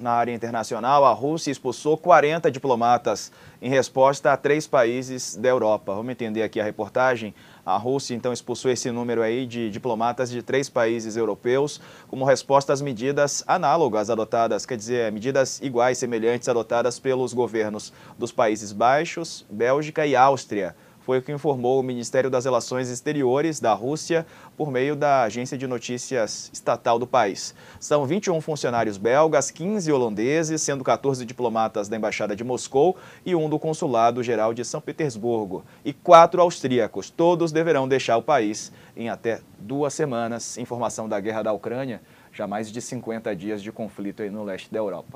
Na área internacional, a Rússia expulsou 40 diplomatas em resposta a três países da Europa. Vamos entender aqui a reportagem. A Rússia, então, expulsou esse número aí de diplomatas de três países europeus como resposta às medidas análogas adotadas, quer dizer, medidas iguais, semelhantes, adotadas pelos governos dos Países Baixos, Bélgica e Áustria foi o que informou o Ministério das Relações Exteriores da Rússia por meio da agência de notícias estatal do país. São 21 funcionários belgas, 15 holandeses, sendo 14 diplomatas da Embaixada de Moscou e um do Consulado Geral de São Petersburgo, e quatro austríacos. Todos deverão deixar o país em até duas semanas. Informação da guerra da Ucrânia, já mais de 50 dias de conflito no leste da Europa.